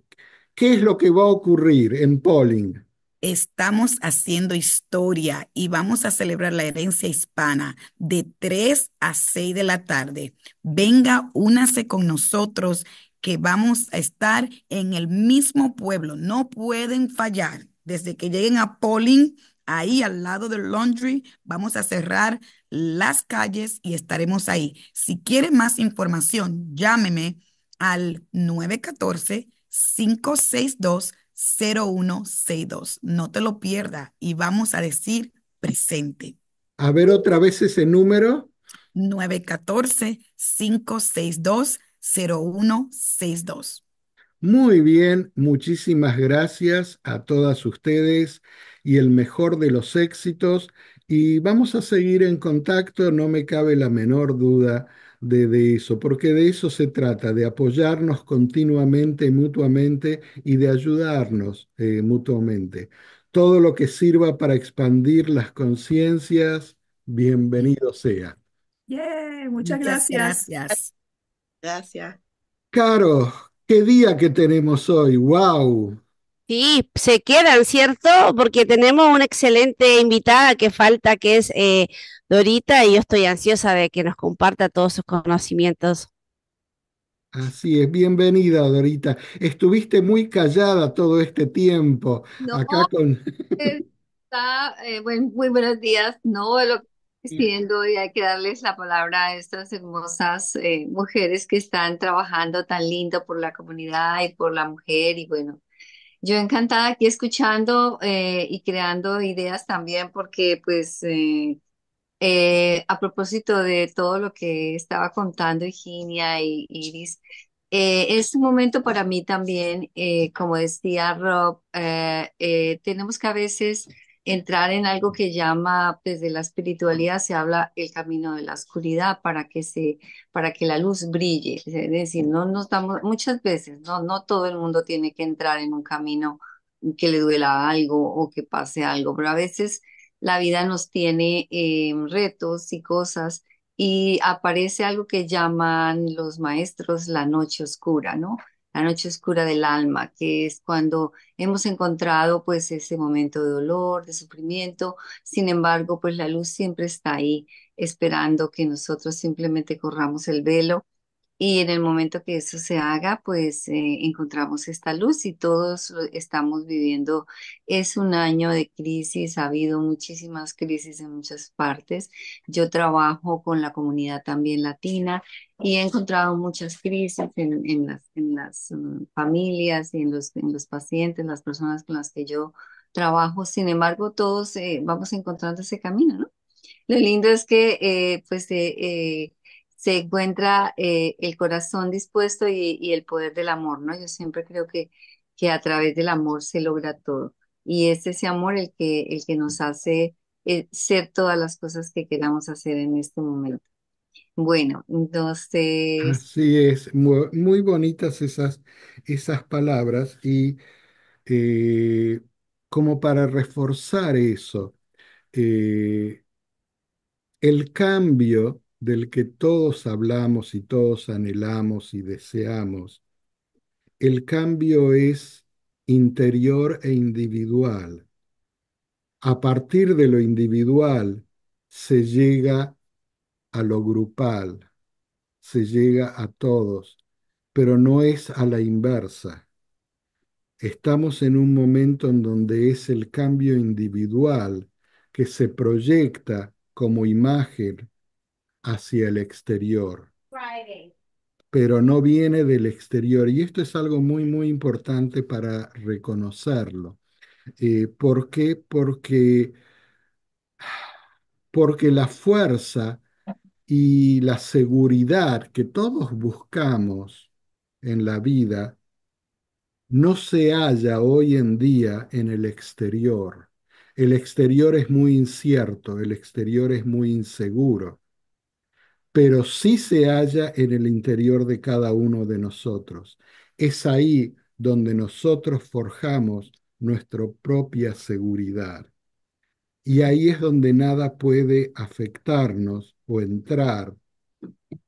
¿qué es lo que va a ocurrir en Polling? estamos haciendo historia y vamos a celebrar la herencia hispana de 3 a 6 de la tarde. Venga, únase con nosotros que vamos a estar en el mismo pueblo. No pueden fallar. Desde que lleguen a Poling ahí al lado del laundry, vamos a cerrar las calles y estaremos ahí. Si quiere más información, llámeme al 914 562 0162. No te lo pierdas y vamos a decir presente. A ver otra vez ese número. 914-562-0162. Muy bien, muchísimas gracias a todas ustedes y el mejor de los éxitos. Y vamos a seguir en contacto, no me cabe la menor duda de, eso, porque de eso se trata, de apoyarnos continuamente, mutuamente y de ayudarnos eh, mutuamente. Todo lo que sirva para expandir las conciencias, bienvenido sea. muchas, gracias. gracias. Gracias. Caro, qué día que tenemos hoy, wow. Sí, se quedan, ¿cierto? Porque tenemos una excelente invitada que falta, que es eh, Dorita, y yo estoy ansiosa de que nos comparta todos sus conocimientos. Así es, bienvenida Dorita. Estuviste muy callada todo este tiempo no, acá con... Está, eh, muy buenos días. No, lo que pidiendo y hay que darles la palabra a estas hermosas eh, mujeres que están trabajando tan lindo por la comunidad y por la mujer y bueno, yo encantada aquí escuchando eh, y creando ideas también porque pues eh, eh, a propósito de todo lo que estaba contando Eugenia y Iris, eh, es un momento para mí también, como decía Rob, tenemos que a veces entrar en algo que llama, desde pues, la espiritualidad se habla el camino de la oscuridad para que se, para que la luz brille. Es decir, no nos damos, muchas veces, no, no todo el mundo tiene que entrar en un camino que le duela algo o que pase algo, pero a veces la vida nos tiene eh, retos y cosas y aparece algo que llaman los maestros la noche oscura, ¿no? la noche oscura del alma, que es cuando hemos encontrado pues ese momento de dolor, de sufrimiento, sin embargo pues la luz siempre está ahí esperando que nosotros simplemente corramos el velo y en el momento que eso se haga, pues eh, encontramos esta luz y todos eh, estamos viviendo. Es un año de crisis, ha habido muchísimas crisis en muchas partes. Yo trabajo con la comunidad también latina y he encontrado muchas crisis en, las, en las mm, familias y en los, en los pacientes, las personas con las que yo trabajo. Sin embargo, todos eh, vamos encontrando ese camino, ¿no? Lo lindo es que, pues, eh, se encuentra eh, el corazón dispuesto y, el poder del amor, ¿no? Yo siempre creo que, que a través del amor se logra todo. Y es ese amor el que, el que nos hace eh, ser todas las cosas que queramos hacer en este momento. Bueno, entonces... Así es, muy, bonitas esas, esas palabras y eh, como para reforzar eso, el cambio del que todos hablamos y todos anhelamos y deseamos, el cambio es interior e individual. A partir de lo individual se llega a lo grupal, se llega a todos, pero no es a la inversa. Estamos en un momento en donde es el cambio individual que se proyecta como imagen hacia el exterior, pero no viene del exterior. Y esto es algo muy, muy importante para reconocerlo. Eh, ¿Por qué? Porque, porque la fuerza y la seguridad que todos buscamos en la vida no se halla hoy en día en el exterior. El exterior es muy incierto, el exterior es muy inseguro pero sí se halla en el interior de cada uno de nosotros. Es ahí donde nosotros forjamos nuestra propia seguridad. Y ahí es donde nada puede afectarnos o entrar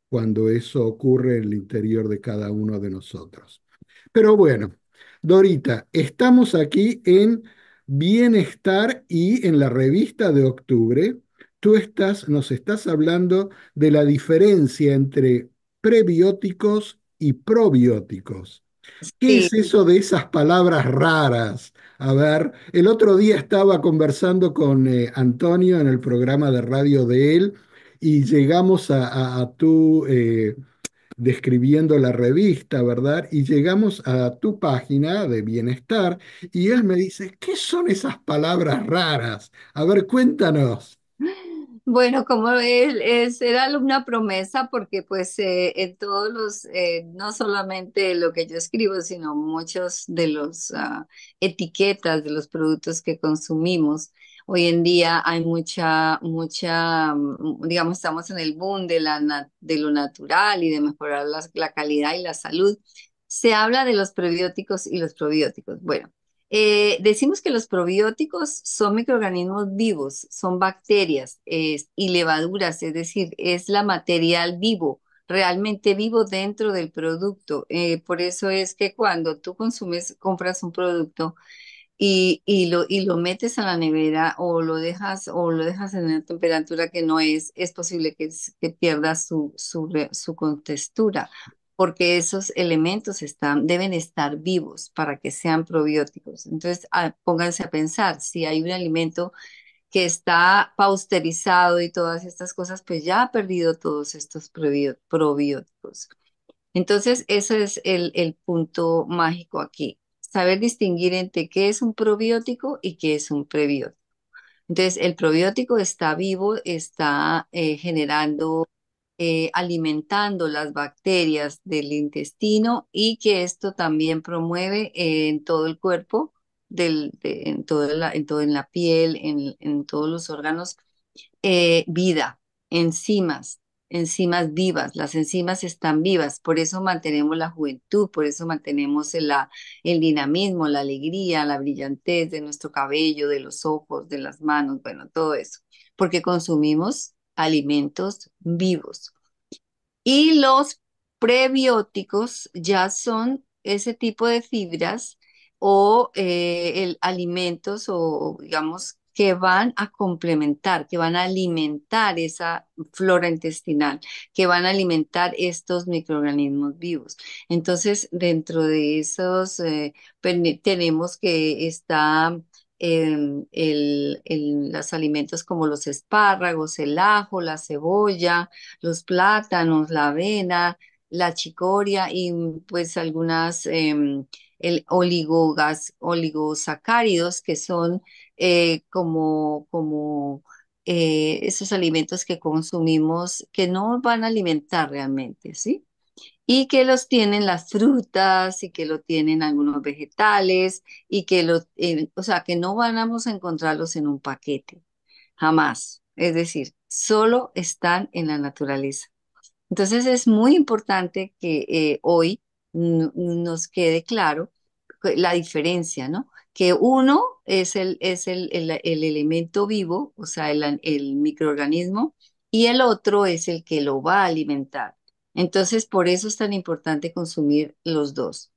cuando eso ocurre en el interior de cada uno de nosotros. Pero bueno, Dorita, estamos aquí en Bienestar y en la revista de octubre tú estás, nos estás hablando de la diferencia entre prebióticos y probióticos. ¿Qué es eso de esas palabras raras? A ver, el otro día estaba conversando con eh, Antonio en el programa de radio de él y llegamos a, tu, eh, describiendo la revista, ¿verdad? Y llegamos a tu página de bienestar y él me dice, ¿qué son esas palabras raras? A ver, cuéntanos. Bueno, como él es, era una promesa porque pues eh, en todos los, eh, no solamente lo que yo escribo, sino muchos de los ah, etiquetas de los productos que consumimos. Hoy en día hay mucha, mucha, mm, digamos, estamos en el boom de, la, de lo natural y de mejorar la, la calidad y la salud. Se habla de los prebióticos y los probióticos. Bueno, eh, decimos que los probióticos son microorganismos vivos, son bacterias y levaduras, es decir, es la material vivo, realmente vivo dentro del producto. Eh, por eso es que cuando tú consumes, compras un producto y, lo, y lo metes a la nevera o lo dejas o lo dejas en una temperatura que no es, es posible que, pierda su, su, su contextura porque esos elementos están, deben estar vivos para que sean probióticos. Entonces, ah, pónganse a pensar, si hay un alimento que está pausterizado y todas estas cosas, pues ya ha perdido todos estos probióticos. Entonces, ese es el, punto mágico aquí, saber distinguir entre qué es un probiótico y qué es un prebiótico. Entonces, el probiótico está vivo, está eh, generando eh, alimentando las bacterias del intestino y que esto también promueve eh, en todo el cuerpo, en, todo la, en, la piel, en, todos los órganos, eh, vida, enzimas, enzimas vivas, las enzimas están vivas, por eso mantenemos la juventud, por eso mantenemos el dinamismo, la alegría, la brillantez de nuestro cabello, de los ojos, de las manos, bueno, todo eso, porque consumimos alimentos vivos. Y los prebióticos ya son ese tipo de fibras o eh, el, alimentos o digamos que van a complementar, que van a alimentar esa flora intestinal, que van a alimentar estos microorganismos vivos. Entonces, dentro de esos eh, tenemos que estar... Em, los alimentos como los espárragos, el ajo, la cebolla, los plátanos, la avena, la chicoria y mm, pues algunas em, el oligogas, oligosacáridos que son eh, como, como eh, esos alimentos que consumimos que no van a alimentar realmente, ¿sí? y que los tienen las frutas y que lo tienen algunos vegetales y que lo, eh, o sea, que no vamos a encontrarlos en un paquete, jamás. Es decir, solo están en la naturaleza. Entonces es muy importante que eh, hoy nos quede claro la diferencia, ¿no? Que uno es el, es elemento vivo, o sea, el microorganismo, y el otro es el que lo va a alimentar. Entonces, por eso es tan importante consumir los dos.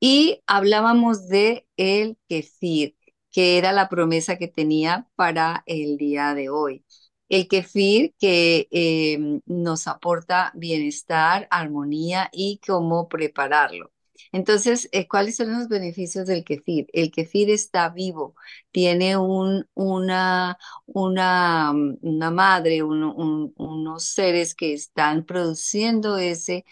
Y hablábamos de el kefir, que era la promesa que tenía para el día de hoy. El kefir que em, nos aporta bienestar, armonía y cómo prepararlo. Entonces, eh, ¿cuáles son los beneficios del kefir? El kefir está vivo, tiene mm, una, madre, unos seres que están produciendo ese,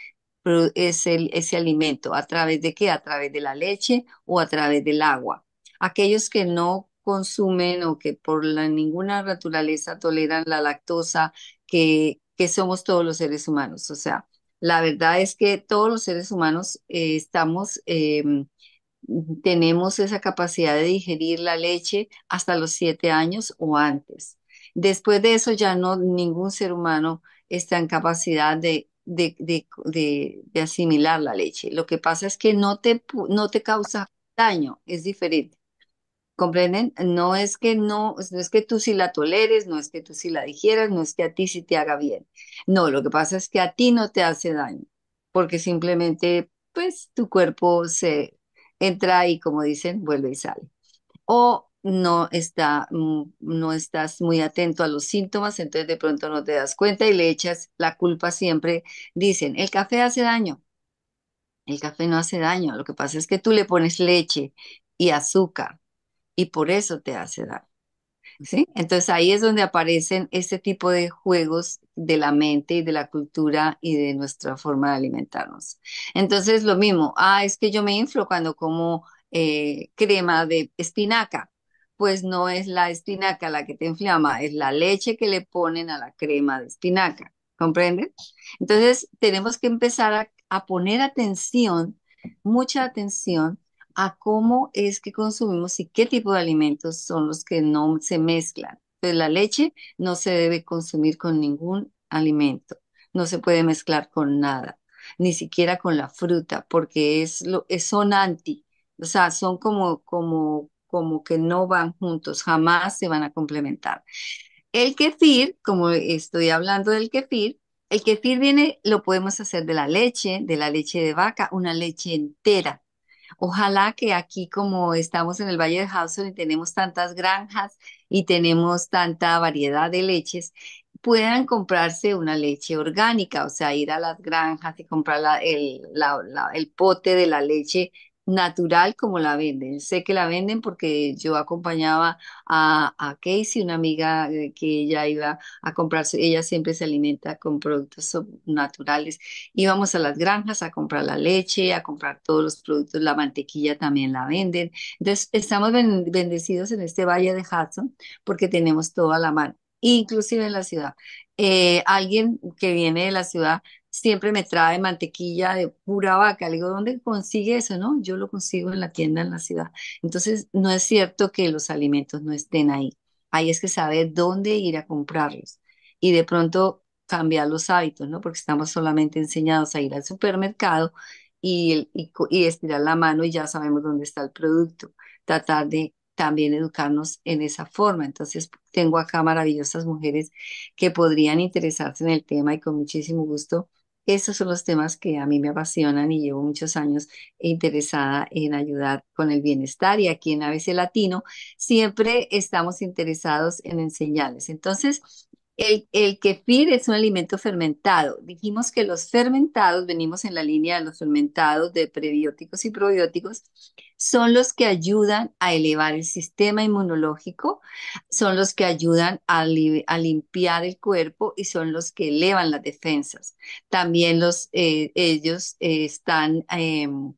alimento. ¿A través de qué? A través de la leche o a través del agua. Aquellos que no consumen o que por ninguna naturaleza toleran la lactosa que somos todos los seres humanos. O sea, la verdad es que todos los seres humanos eh, estamos, em, tenemos esa capacidad de digerir la leche hasta los siete años o antes. Después de eso ya no ningún ser humano está en capacidad de, de asimilar la leche. Lo que pasa es que no te, no te causa daño, es diferente. ¿Comprenden? No es que no, es que tú sí la toleres, no es que tú sí la digieras, no es que a ti sí te haga bien. No, lo que pasa es que a ti no te hace daño, porque simplemente, pues, tu cuerpo se entra y, como dicen, vuelve y sale. O no, está, mm, no estás muy atento a los síntomas, entonces de pronto no te das cuenta y le echas la culpa siempre. Dicen, el café hace daño. El café no hace daño, lo que pasa es que tú le pones leche y azúcar y por eso te hace dar. ¿Sí? Entonces ahí es donde aparecen este tipo de juegos de la mente y de la cultura y de nuestra forma de alimentarnos. Entonces lo mismo, ah, es que yo me inflo cuando como eh, crema de espinaca. Pues no es la espinaca la que te inflama, es la leche que le ponen a la crema de espinaca. ¿Comprenden? Entonces tenemos que empezar a poner atención, mucha atención a cómo es que consumimos y qué tipo de alimentos son los que no se mezclan. Pues la leche no se debe consumir con ningún alimento, no se puede mezclar con nada, ni siquiera con la fruta, porque es lo, son anti, o sea, son como, como, como que no van juntos, jamás se van a complementar. El kefir, como estoy hablando del kefir, el kefir viene, lo podemos hacer de la leche, de la leche de vaca, una leche entera, Ojalá que aquí como estamos en el Valle de Hudson y tenemos tantas granjas y tenemos tanta variedad de leches, puedan comprarse una leche orgánica, o sea, ir a las granjas y comprar el, el pote de la leche natural como la venden. Sé que la venden porque yo acompañaba a, a Casey, una amiga eh, que ella iba a comprar, ella siempre se alimenta con productos naturales. Íbamos a las granjas a comprar la leche, a comprar todos los productos, la mantequilla también la venden. Entonces, estamos bendecidos en este valle de Hudson porque tenemos toda la mano inclusive en la ciudad. Eh, alguien que viene de la ciudad siempre me trae mantequilla de pura vaca. Le digo, ¿dónde consigue eso? No, yo lo consigo en la tienda en la ciudad. Entonces, no es cierto que los alimentos no estén ahí. Ahí es que saber dónde ir a comprarlos. Y de pronto cambiar los hábitos, ¿no? Porque estamos solamente enseñados a ir al supermercado y, y, y estirar la mano y ya sabemos dónde está el producto. Tratar de también educarnos en esa forma. Entonces, tengo acá maravillosas mujeres que podrían interesarse en el tema y con muchísimo gusto esos son los temas que a mí me apasionan y llevo muchos años interesada en ayudar con el bienestar y aquí en ABC Latino siempre estamos interesados en enseñarles. Entonces, el, el, kefir es un alimento fermentado. Dijimos que los fermentados, venimos en la línea de los fermentados de prebióticos y probióticos, son los que ayudan a elevar el sistema inmunológico, son los que ayudan a, limpiar el cuerpo y son los que elevan las defensas. También eh, ellos eh, están em,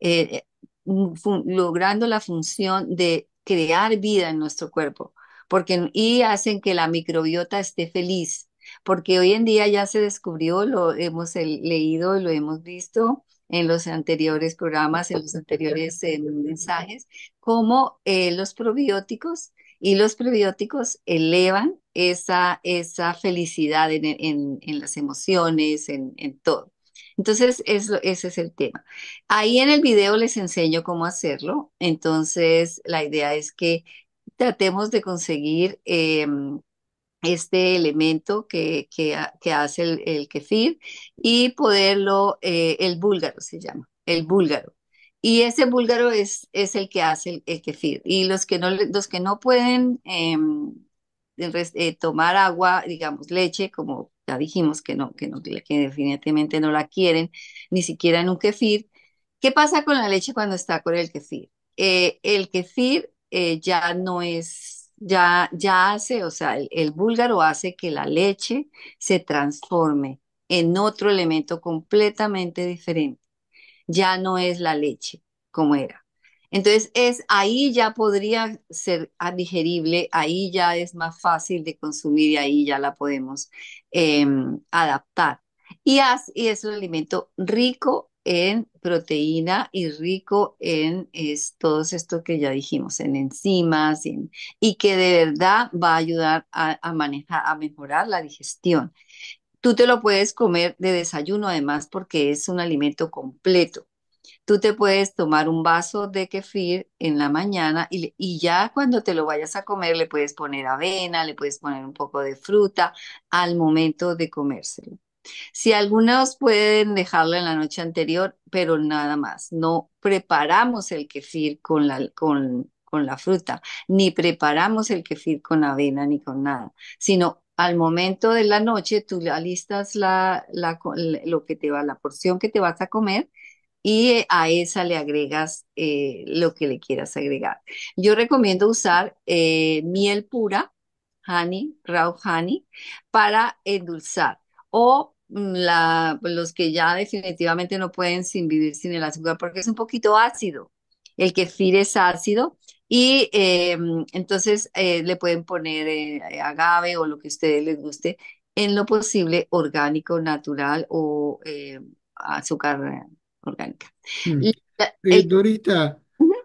eh, mm, logrando la función de crear vida en nuestro cuerpo porque, y hacen que la microbiota esté feliz porque hoy en día ya se descubrió, lo hemos leído, lo hemos visto, en los anteriores programas, en los anteriores eh, mensajes, cómo eh, los probióticos y los probióticos elevan esa, esa felicidad en, las emociones, en, todo. Entonces, ese es el tema. Ahí en el video les enseño cómo hacerlo. Entonces, la idea es que tratemos de conseguir em, este elemento que, que, hace el, kefir y poderlo, eh, el búlgaro se llama, el búlgaro. Y ese búlgaro es, es el que hace el, kefir. Y los que no, los que no pueden em, eh, tomar agua, digamos leche, como ya dijimos que no, que no, que definitivamente no la quieren, ni siquiera en un kefir. ¿Qué pasa con la leche cuando está con el kefir? Eh, el kefir ya no es ya, ya hace, o sea, el, búlgaro hace que la leche se transforme en otro elemento completamente diferente. Ya no es la leche como era. Entonces, es, ahí ya podría ser ah, digerible, ahí ya es más fácil de consumir y ahí ya la podemos em, adaptar. Y, y es un alimento rico en proteína y rico en es, todos estos que ya dijimos, en enzimas y que de verdad va a ayudar a, manejar, a mejorar la digestión. Tú te lo puedes comer de desayuno además porque es un alimento completo. Tú te puedes tomar un vaso de kefir en la mañana y ya cuando te lo vayas a comer le puedes poner avena, le puedes poner un poco de fruta al momento de comérselo. Si algunos pueden dejarla en la noche anterior, pero nada más. No preparamos el kefir con la, con, con la fruta, ni preparamos el kefir con avena ni con nada, sino al momento de la noche tú alistas la, la, lo que te va, la porción que te vas a comer y eh, a esa le agregas eh, lo que le quieras agregar. Yo recomiendo usar eh, miel pura, honey, raw honey, para endulzar o pues, los que ya definitivamente no pueden sin vivir sin el azúcar porque es un poquito ácido. El kefir es ácido y em, entonces eh, le pueden poner eh, agave o lo que a ustedes les guste en lo posible orgánico, natural o eh, azúcar orgánica. Mm. Dorita,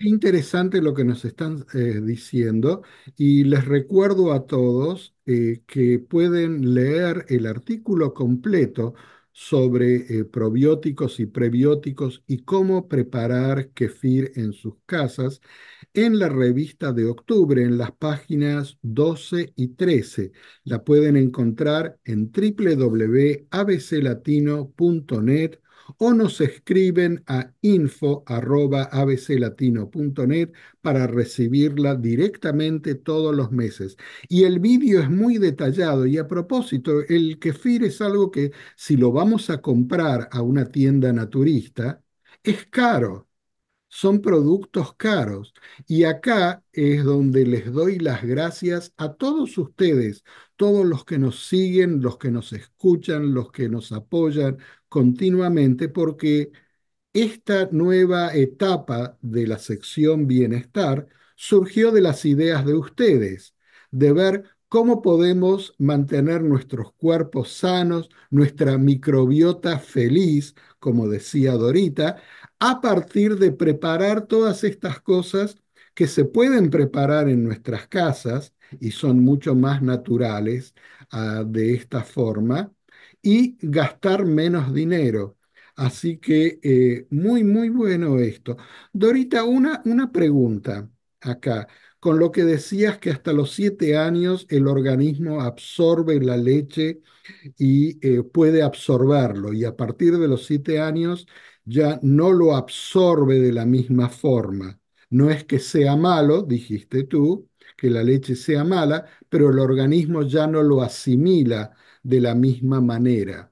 interesante lo que nos están eh, diciendo y les recuerdo a todos eh, que pueden leer el artículo completo sobre eh, probióticos y prebióticos y cómo preparar kefir en sus casas en la revista de octubre en las páginas 12 y 13. La pueden encontrar en www.abclatino.net o nos escriben a info.abclatino.net para recibirla directamente todos los meses. Y el vídeo es muy detallado y a propósito, el kefir es algo que si lo vamos a comprar a una tienda naturista, es caro. Son productos caros. Y acá es donde les doy las gracias a todos ustedes, todos los que nos siguen, los que nos escuchan, los que nos apoyan, continuamente porque esta nueva etapa de la sección bienestar surgió de las ideas de ustedes, de ver cómo podemos mantener nuestros cuerpos sanos, nuestra microbiota feliz, como decía Dorita, a partir de preparar todas estas cosas que se pueden preparar en nuestras casas y son mucho más naturales ah, de esta forma, y gastar menos dinero. Así que eh, muy, muy bueno esto. Dorita, una, una pregunta acá. Con lo que decías que hasta los siete años el organismo absorbe la leche y eh, puede absorberlo, y a partir de los siete años ya no lo absorbe de la misma forma. No es que sea malo, dijiste tú, que la leche sea mala, pero el organismo ya no lo asimila de la misma manera.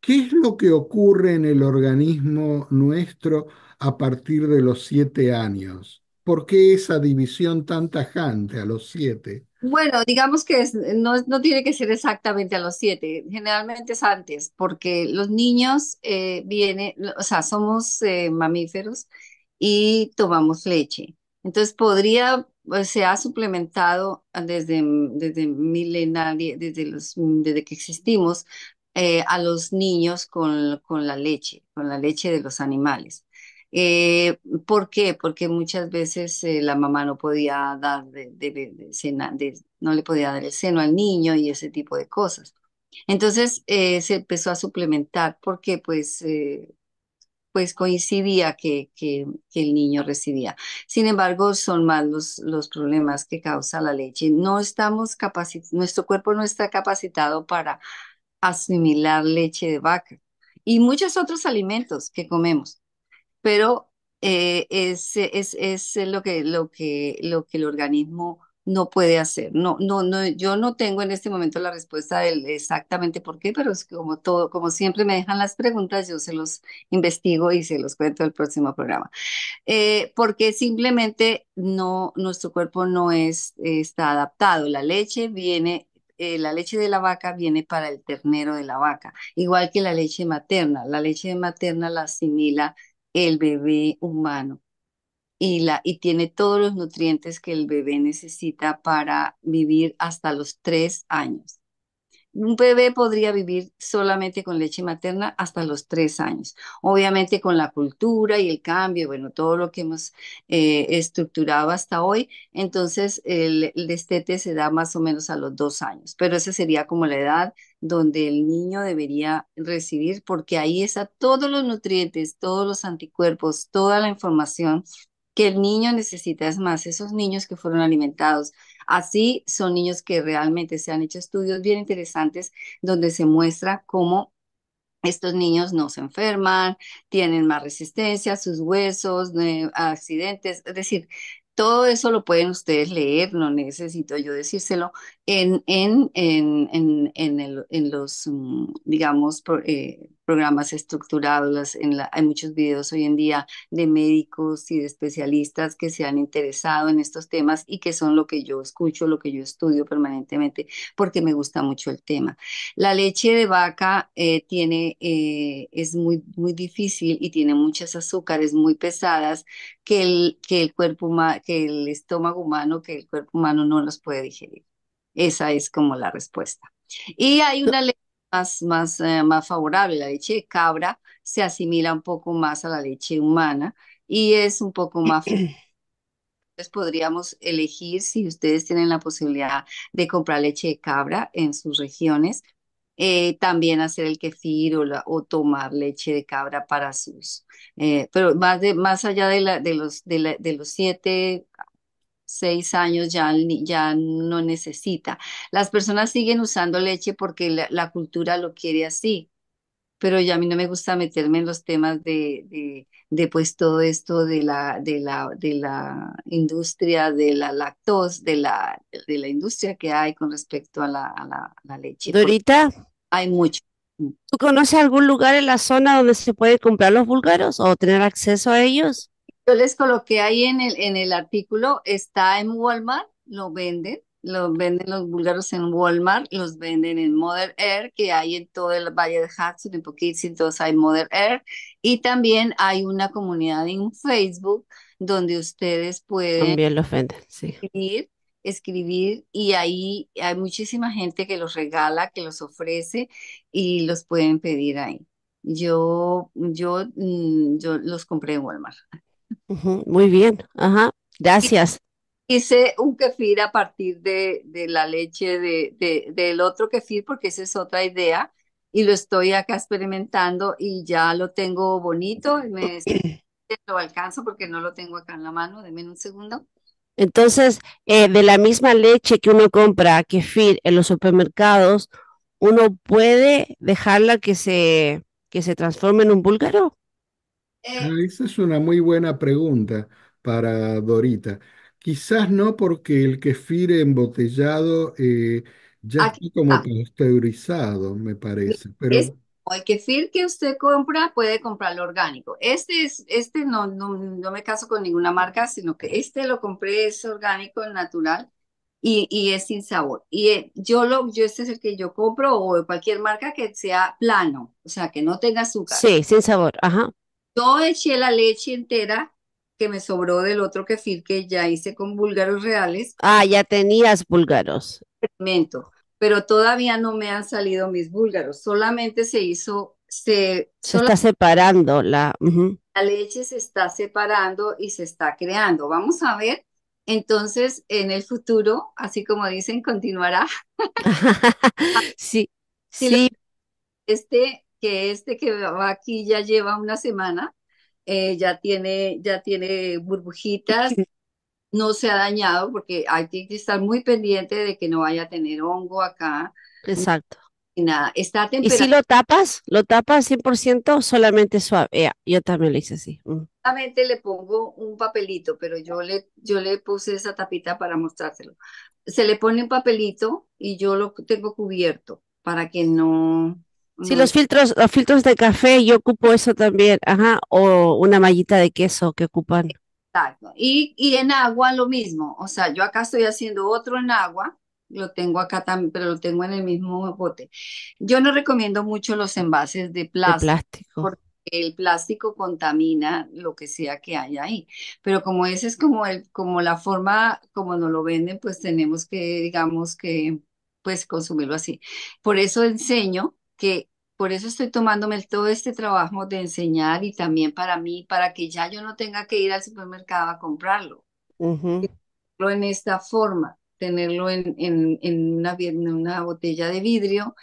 ¿Qué es lo que ocurre en el organismo nuestro a partir de los siete años? ¿Por qué esa división tan tajante a los siete? Bueno, digamos que no, tiene que ser exactamente a los siete, generalmente es antes, porque los niños eh, vienen, o sea, somos eh, mamíferos y tomamos leche. Entonces podría pues, se ha suplementado ah, desde, desde milenaria, desde, los, desde que existimos, eh, a los niños con, la leche, con la leche de los animales. Eh, ¿Por qué? Porque muchas veces eh, la mamá no podía dar de, no le podía dar el seno al niño y ese tipo de cosas. Entonces se empezó a suplementar porque pues pues coincidía que, el niño recibía. Sin embargo, son más los, problemas que causa la leche. No estamos capacitados, nuestro cuerpo no está capacitado para asimilar leche de vaca y muchos otros alimentos que comemos. Pero eh, es, lo que el organismo no puede hacer. No, no, no, yo no tengo en este momento la respuesta del exactamente por qué, pero es como todo, como siempre me dejan las preguntas, yo se los investigo y se los cuento el próximo programa. Eh, porque simplemente no, nuestro cuerpo no es, está adaptado. La leche viene eh, la leche de la vaca viene para el ternero de la vaca, igual que la leche materna. La leche materna la asimila el bebé humano y, la, y tiene todos los nutrientes que el bebé necesita para vivir hasta los tres años. Un bebé podría vivir solamente con leche materna hasta los tres años. Obviamente con la cultura y el cambio, bueno, todo lo que hemos eh, estructurado hasta hoy, entonces el, destete se da más o menos a los dos años, pero esa sería como la edad donde el niño debería recibir, porque ahí está todos los nutrientes, todos los anticuerpos, toda la información que el niño necesita. Es más, esos niños que fueron alimentados, así son niños que realmente se han hecho estudios bien interesantes donde se muestra cómo estos niños no se enferman, tienen más resistencia, sus huesos, accidentes, es decir, todo eso lo pueden ustedes leer, no necesito yo decírselo, en, en, en, en, los, mm, digamos, eh, programas estructurados, en la, hay muchos videos hoy en día de médicos y de especialistas que se han interesado en estos temas y que son lo que yo escucho, lo que yo estudio permanentemente, porque me gusta mucho el tema. La leche de vaca eh, tiene, eh, es muy, muy difícil y tiene muchas azúcares muy pesadas que el, que el cuerpo que el estómago humano, que el cuerpo humano no los puede digerir. Esa es como la respuesta. Y hay una más, más, eh, más favorable. La leche de cabra se asimila un poco más a la leche humana y es un poco más... Entonces podríamos elegir si ustedes tienen la posibilidad de comprar leche de cabra en sus regiones, eh, también hacer el kefir o, o, tomar leche de cabra para sus. Eh, pero más, más allá de, la, de, los, de, la, de los siete seis años ya, ya no necesita. Las personas siguen usando leche porque la, cultura lo quiere así, pero ya a mí no me gusta meterme en los temas de, de, pues todo esto de la, de la, de la industria, de la lactosa, de la, de la industria que hay con respecto a la, leche. Dorita. Hay mucho. Mm. ¿Tú conoces algún lugar en la zona donde se puede comprar los búlgaros o tener acceso a ellos? Yo les coloqué ahí en el, en el artículo, está en Walmart, lo venden, lo venden los búlgaros en Walmart, los venden en Mother Air, que hay en todo el Valle de Hudson, en Poughkeepsie, todos hay Mother Air. Y también hay una comunidad en Facebook donde ustedes pueden... También los venden, sí. Escribir, escribir y ahí hay muchísima gente que los regala, que los ofrece y los pueden pedir ahí. Yo, yo, mm, yo los compré en Walmart muy bien, ajá, gracias. Hice un kefir a partir de, de la leche de, de, del otro kefir, porque esa es otra idea, y lo estoy acá experimentando y ya lo tengo bonito, y me lo alcanzo porque no lo tengo acá en la mano, Deme un segundo. Entonces, eh, de la misma leche que uno compra kefir en los supermercados, uno puede dejarla que se, que se transforme en un búlgaro. Eh, ah, esa es una muy buena pregunta para Dorita. Quizás no porque el kefir embotellado eh, ya está como pasteurizado, me parece, pero... el kefir que usted compra puede comprarlo orgánico. Este es, este no, no, no me caso con ninguna marca, sino que este lo compré, es orgánico, natural y, y es sin sabor. Y eh, yo lo, yo este es el que yo compro o cualquier marca que sea plano, o sea, que no tenga azúcar. Sí, sin sabor, ajá. Yo eché la leche entera que me sobró del otro kefir que ya hice con búlgaros reales. Ah, ya tenías búlgaros. Pero todavía no me han salido mis búlgaros. Solamente se hizo, se, está separando la. La leche se está separando y se está creando. Vamos a ver. Entonces, en el futuro, así como dicen, continuará. sí, sí. Este, que este que va aquí ya lleva una semana, eh, ya, tiene, ya tiene burbujitas, no se ha dañado porque hay que estar muy pendiente de que no vaya a tener hongo acá. Exacto. Y nada, está ¿Y si lo tapas? ¿Lo tapas 100% solamente suave? yo también lo hice así. Mm. Solamente le pongo un papelito, pero yo le, yo le puse esa tapita para mostrárselo. Se le pone un papelito y yo lo tengo cubierto para que no, si los filtros, los filtros de café, yo ocupo eso también, ajá, o una mallita de queso que ocupan. Exacto. Y, en agua lo mismo, o sea, yo acá estoy haciendo otro en agua, lo tengo acá también, pero lo tengo en el mismo bote. Yo no recomiendo mucho los envases de plástico, porque el plástico contamina lo que sea que haya ahí. Pero como ese es como el, como la forma como nos lo venden, pues tenemos que, digamos que, pues consumirlo así. Por eso enseño que por eso estoy tomándome todo este trabajo de enseñar y también para mí, para que ya yo no tenga que ir al supermercado a comprarlo. En esta forma, tenerlo en, una, en, una, botella de vidrio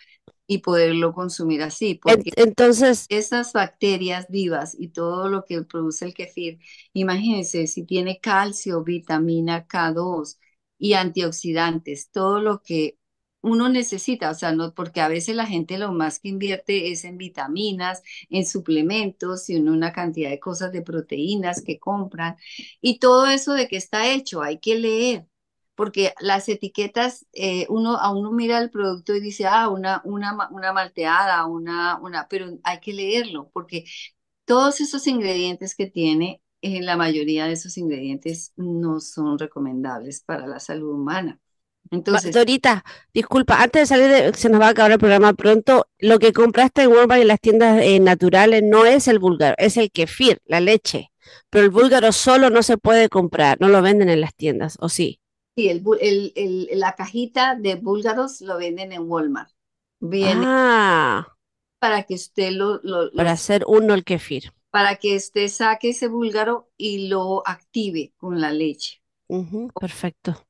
y poderlo consumir así. Porque Entonces, esas bacterias vivas y todo lo que produce el kefir, imagínense si tiene calcio, vitamina K2 y antioxidantes, todo lo que uno necesita, o sea, no, porque a veces la gente lo más que invierte es en vitaminas, en suplementos y en una cantidad de cosas de proteínas que compran. Y todo eso de que está hecho, hay que leer, porque las etiquetas, eh, uno a uno mira el producto y dice, ah, una, una, malteada, una, una, pero hay que leerlo, porque todos esos ingredientes que tiene, eh, la mayoría de esos ingredientes no son recomendables para la salud humana. Entonces, disculpa, antes de salir, se nos va a acabar el programa pronto. Lo que compraste en Walmart y en las tiendas eh, naturales no es el búlgaro, es el kefir, la leche. Pero el búlgaro solo no se puede comprar, no lo venden en las tiendas, ¿o sí? Sí, el, la cajita de búlgaros lo venden en Walmart. Viene ah, para que usted lo, Para hacer uno el kefir. Para que usted saque ese búlgaro y lo active con la leche. perfecto.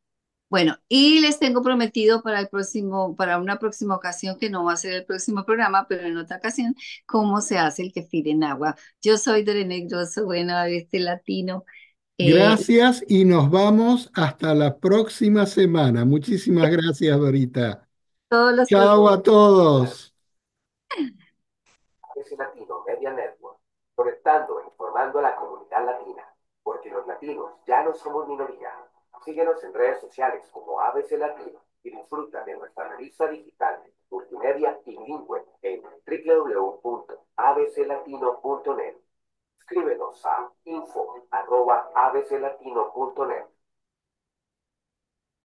Bueno, y les tengo prometido para el próximo, para una próxima ocasión, que no va a ser el próximo programa, pero en otra ocasión, cómo se hace el kefir en agua. Yo soy Dorene Grosso, bueno, este latino. Eh, gracias y nos vamos hasta la próxima semana. Muchísimas gracias, Dorita. Todos Chao a todos. Latino Media Network, conectando e informando a la comunidad latina, porque los latinos ya no somos minoría. Síguenos en redes sociales como ABC Latino y disfruta de nuestra revista digital, multimedia y bilingüe en www.abclatino.net. Escríbenos a info.abclatino.net.